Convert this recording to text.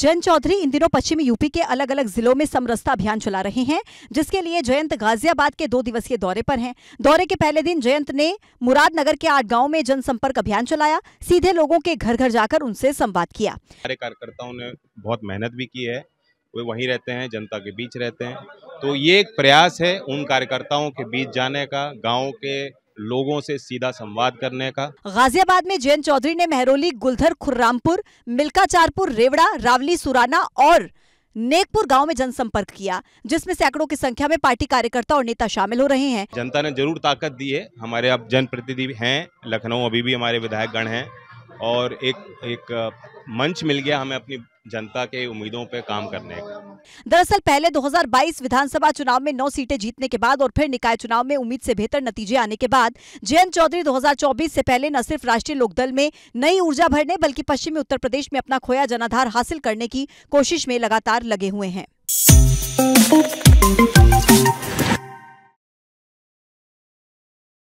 जयंत चौधरी इन दिनों पश्चिमी यूपी के अलग अलग जिलों में समरसता अभियान चला रहे हैं जिसके लिए जयंत गाजियाबाद के दो दिवसीय दौरे पर हैं दौरे के पहले दिन जयंत ने मुरादनगर के आठ गांव में जनसंपर्क अभियान चलाया सीधे लोगों के घर घर जाकर उनसे संवाद किया हमारे कार्यकर्ताओं ने बहुत मेहनत भी की है वे वही रहते हैं जनता के बीच रहते हैं तो ये एक प्रयास है उन कार्यकर्ताओं के बीच जाने का गाँव के लोगों से सीधा संवाद करने का गाजियाबाद में जयंत चौधरी ने मेहरोली गुलधर खुर्रामपुर मिल्का चारपुर रेवड़ा रावली सुराना और नेकपुर गांव में जनसंपर्क किया जिसमें सैकड़ों की संख्या में पार्टी कार्यकर्ता और नेता शामिल हो रहे हैं जनता ने जरूर ताकत दी है हमारे अब जनप्रतिनिधि हैं लखनऊ अभी भी हमारे विधायक गण हैं और एक एक मंच मिल गया हमें अपनी जनता के उम्मीदों पर काम करने का दरअसल पहले 2022 विधानसभा चुनाव में 9 सीटें जीतने के बाद और फिर निकाय चुनाव में उम्मीद से बेहतर नतीजे आने के बाद जयंत चौधरी 2024 से पहले न सिर्फ राष्ट्रीय लोकदल में नई ऊर्जा भरने बल्कि पश्चिमी उत्तर प्रदेश में अपना खोया जनाधार हासिल करने की कोशिश में लगातार लगे हुए हैं